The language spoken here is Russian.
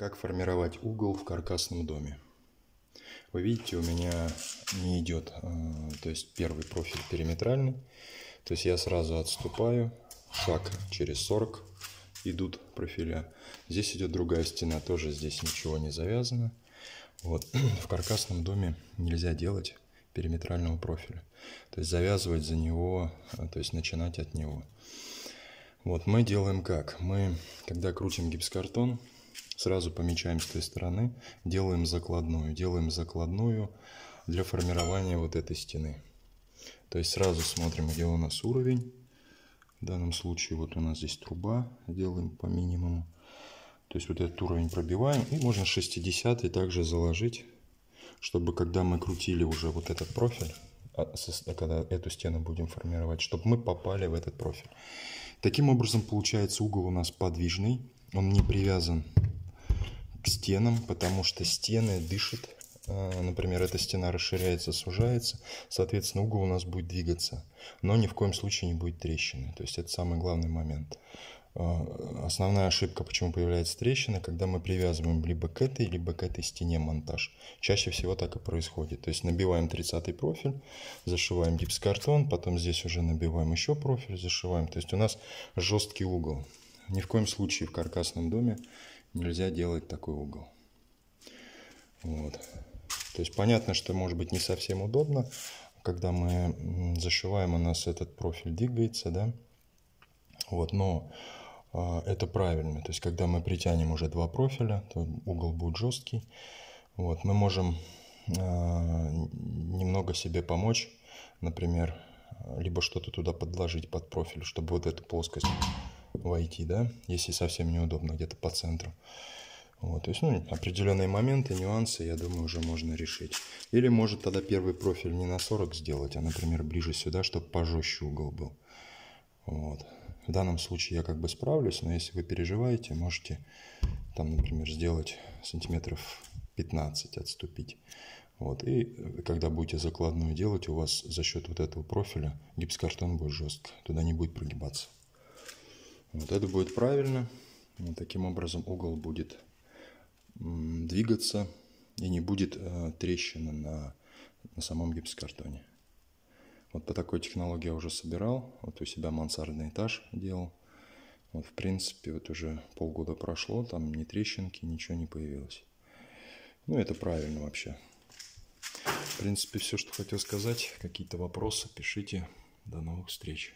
Как формировать угол в каркасном доме? Вы видите, у меня не идет, э, то есть первый профиль периметральный. То есть я сразу отступаю, шаг через 40, идут профиля. Здесь идет другая стена, тоже здесь ничего не завязано. Вот. в каркасном доме нельзя делать периметрального профиля. То есть завязывать за него, э, то есть начинать от него. Вот мы делаем как? Мы, когда крутим гипсокартон, Сразу помечаем с той стороны, делаем закладную. Делаем закладную для формирования вот этой стены. То есть сразу смотрим, где у нас уровень. В данном случае вот у нас здесь труба, делаем по минимуму. То есть вот этот уровень пробиваем. И можно 60 также заложить, чтобы когда мы крутили уже вот этот профиль, а, а когда эту стену будем формировать, чтобы мы попали в этот профиль. Таким образом получается угол у нас подвижный, он не привязан к стенам, потому что стены дышат. А, например, эта стена расширяется, сужается, соответственно, угол у нас будет двигаться, но ни в коем случае не будет трещины. То есть это самый главный момент. А, основная ошибка, почему появляется трещина, когда мы привязываем либо к этой, либо к этой стене монтаж. Чаще всего так и происходит. То есть набиваем 30 профиль, зашиваем гипсокартон, потом здесь уже набиваем еще профиль, зашиваем. То есть у нас жесткий угол. Ни в коем случае в каркасном доме нельзя делать такой угол. Вот. То есть понятно, что может быть не совсем удобно, когда мы зашиваем, у нас этот профиль двигается, да, вот, но э, это правильно, то есть когда мы притянем уже два профиля, то угол будет жесткий, вот, мы можем э, немного себе помочь, например, либо что-то туда подложить под профиль, чтобы вот эту плоскость войти, да, если совсем неудобно где-то по центру. Вот, то есть, ну, определенные моменты, нюансы, я думаю, уже можно решить. Или может тогда первый профиль не на 40 сделать, а, например, ближе сюда, чтобы пожестче угол был. Вот. В данном случае я как бы справлюсь, но если вы переживаете, можете там, например, сделать сантиметров 15 отступить. Вот. И когда будете закладную делать, у вас за счет вот этого профиля гипсокартон будет жестко, туда не будет прогибаться. Вот это будет правильно. И таким образом угол будет двигаться и не будет э, трещины на, на самом гипсокартоне. Вот по такой технологии я уже собирал. Вот у себя мансардный этаж делал. Вот, в принципе, вот уже полгода прошло, там ни трещинки, ничего не появилось. Ну, это правильно вообще. В принципе, все, что хотел сказать. Какие-то вопросы пишите. До новых встреч.